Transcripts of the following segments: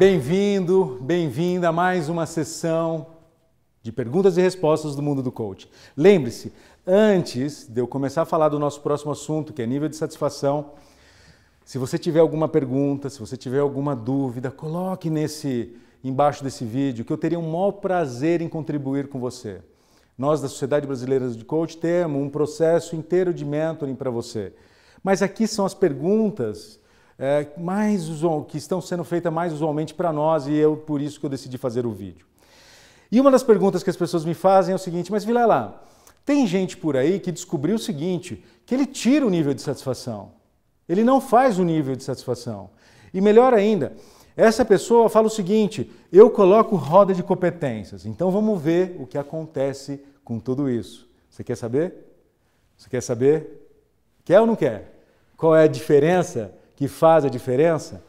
Bem-vindo, bem-vinda a mais uma sessão de perguntas e respostas do mundo do coach. Lembre-se, antes de eu começar a falar do nosso próximo assunto, que é nível de satisfação, se você tiver alguma pergunta, se você tiver alguma dúvida, coloque nesse embaixo desse vídeo que eu teria um maior prazer em contribuir com você. Nós da Sociedade Brasileira de Coach temos um processo inteiro de mentoring para você. Mas aqui são as perguntas é, mais usual, que estão sendo feitas mais usualmente para nós e eu por isso que eu decidi fazer o vídeo. E uma das perguntas que as pessoas me fazem é o seguinte, mas Vilela, tem gente por aí que descobriu o seguinte, que ele tira o nível de satisfação. Ele não faz o nível de satisfação. E melhor ainda, essa pessoa fala o seguinte: eu coloco roda de competências. Então vamos ver o que acontece com tudo isso. Você quer saber? Você quer saber? Quer ou não quer? Qual é a diferença que faz a diferença?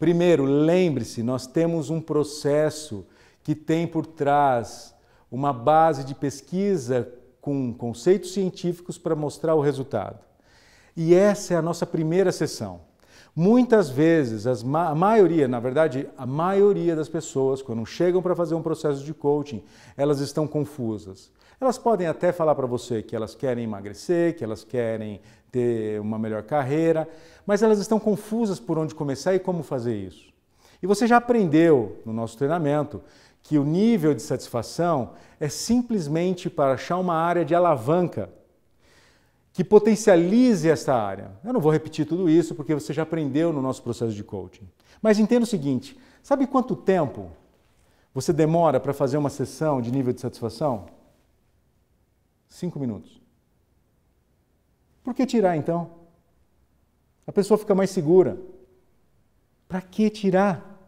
Primeiro, lembre-se, nós temos um processo que tem por trás uma base de pesquisa com conceitos científicos para mostrar o resultado. E essa é a nossa primeira sessão. Muitas vezes, as ma a maioria, na verdade, a maioria das pessoas, quando chegam para fazer um processo de coaching, elas estão confusas. Elas podem até falar para você que elas querem emagrecer, que elas querem ter uma melhor carreira, mas elas estão confusas por onde começar e como fazer isso. E você já aprendeu no nosso treinamento que o nível de satisfação é simplesmente para achar uma área de alavanca que potencialize essa área. Eu não vou repetir tudo isso porque você já aprendeu no nosso processo de coaching. Mas entenda o seguinte: sabe quanto tempo você demora para fazer uma sessão de nível de satisfação? Cinco minutos. Por que tirar então? A pessoa fica mais segura. Para que tirar?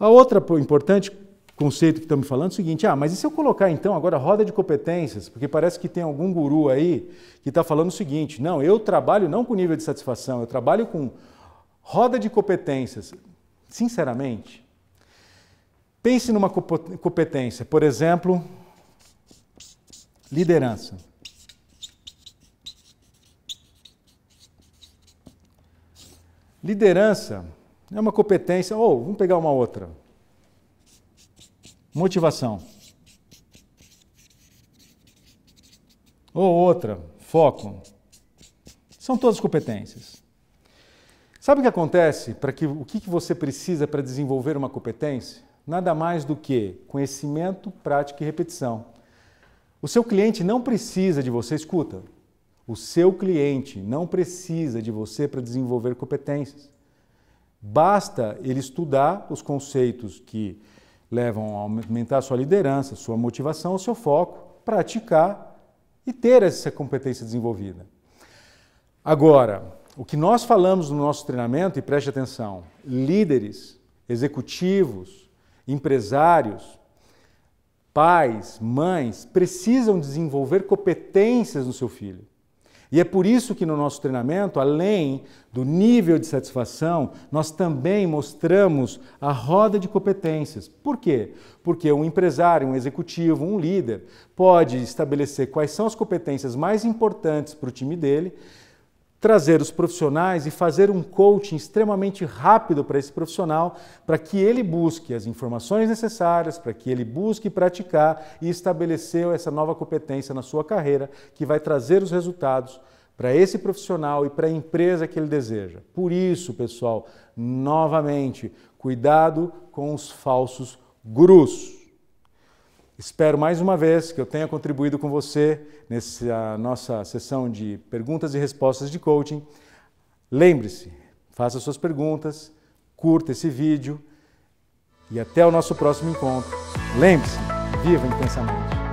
A outra importante conceito que estamos falando é o seguinte: ah, mas e se eu colocar então agora roda de competências? Porque parece que tem algum guru aí que está falando o seguinte: não, eu trabalho não com nível de satisfação, eu trabalho com roda de competências. Sinceramente, pense numa competência, por exemplo, liderança. Liderança é uma competência, ou oh, vamos pegar uma outra Motivação. Ou outra, foco. São todas competências. Sabe o que acontece? Para que o que você precisa para desenvolver uma competência? Nada mais do que conhecimento, prática e repetição. O seu cliente não precisa de você, escuta. O seu cliente não precisa de você para desenvolver competências. Basta ele estudar os conceitos que levam a aumentar sua liderança, sua motivação, seu foco, praticar e ter essa competência desenvolvida. Agora, o que nós falamos no nosso treinamento, e preste atenção, líderes, executivos, empresários, pais, mães precisam desenvolver competências no seu filho. E é por isso que no nosso treinamento, além do nível de satisfação, nós também mostramos a roda de competências. Por quê? Porque um empresário, um executivo, um líder pode estabelecer quais são as competências mais importantes para o time dele trazer os profissionais e fazer um coaching extremamente rápido para esse profissional, para que ele busque as informações necessárias, para que ele busque praticar e estabelecer essa nova competência na sua carreira, que vai trazer os resultados para esse profissional e para a empresa que ele deseja. Por isso, pessoal, novamente, cuidado com os falsos gurus. Espero mais uma vez que eu tenha contribuído com você nessa nossa sessão de perguntas e respostas de coaching. Lembre-se, faça suas perguntas, curta esse vídeo e até o nosso próximo encontro. Lembre-se, viva intensamente!